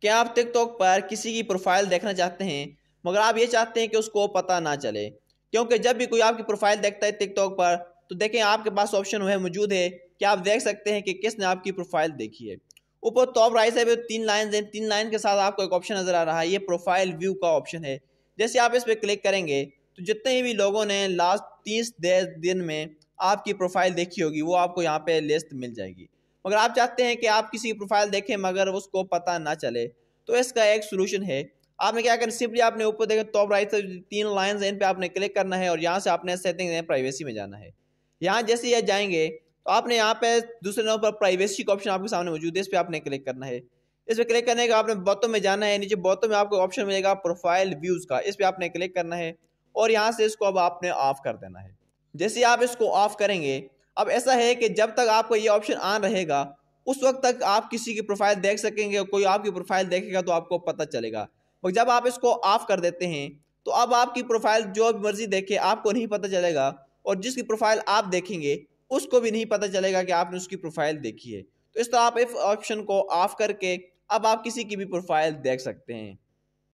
क्या आप टिकटॉक पर किसी की प्रोफाइल देखना चाहते हैं मगर आप ये चाहते हैं कि उसको पता ना चले क्योंकि जब भी कोई आपकी प्रोफाइल देखता है टिकटॉक पर तो देखें आपके पास ऑप्शन वह मौजूद है कि आप देख सकते हैं कि किसने आपकी प्रोफाइल देखी है ऊपर टॉप राइट साइड पे तीन लाइन हैं तीन लाइन के साथ आपको एक ऑप्शन नज़र आ रहा है ये प्रोफाइल व्यू का ऑप्शन है जैसे आप इस पर क्लिक करेंगे तो जितने भी लोगों ने लास्ट तीस दिन में आपकी प्रोफाइल देखी होगी वो आपको यहाँ पे लिस्ट मिल जाएगी मगर आप चाहते हैं कि आप किसी प्रोफाइल देखें मगर उसको पता ना चले तो इसका एक सोल्यूशन है आपने क्या करना सिंपली आपने ऊपर देखा टॉप राइट से तीन लाइन इन पर आपने क्लिक करना है और यहाँ से आपने सेटिंग प्राइवेसी में जाना है यहाँ जैसे यह जाएंगे तो आपने यहाँ पे दूसरे नंबर पर प्राइवेसी का ऑप्शन आपके सामने मौजूद है इस पर आपने क्लिक करना है इस पर क्लिक करने का आपने बोतों में जाना है नीचे बोतों में आपको ऑप्शन मिलेगा प्रोफाइल व्यूज़ का इस पर आपने क्लिक करना है और यहाँ से इसको अब आपने ऑफ कर देना है जैसे आप इसको ऑफ करेंगे अब ऐसा है कि जब तक आपका ये ऑप्शन ऑन रहेगा उस वक्त तक आप किसी की प्रोफाइल देख सकेंगे कोई आपकी प्रोफाइल देखेगा तो आपको पता चलेगा और जब आप इसको ऑफ कर देते हैं तो अब आपकी प्रोफाइल जो भी मर्जी देखे आपको नहीं पता चलेगा और जिसकी प्रोफाइल आप देखेंगे उसको भी नहीं पता चलेगा कि आपने उसकी प्रोफाइल देखी है तो इस तरह आप इस ऑप्शन को ऑफ करके अब आप किसी की भी प्रोफाइल देख सकते हैं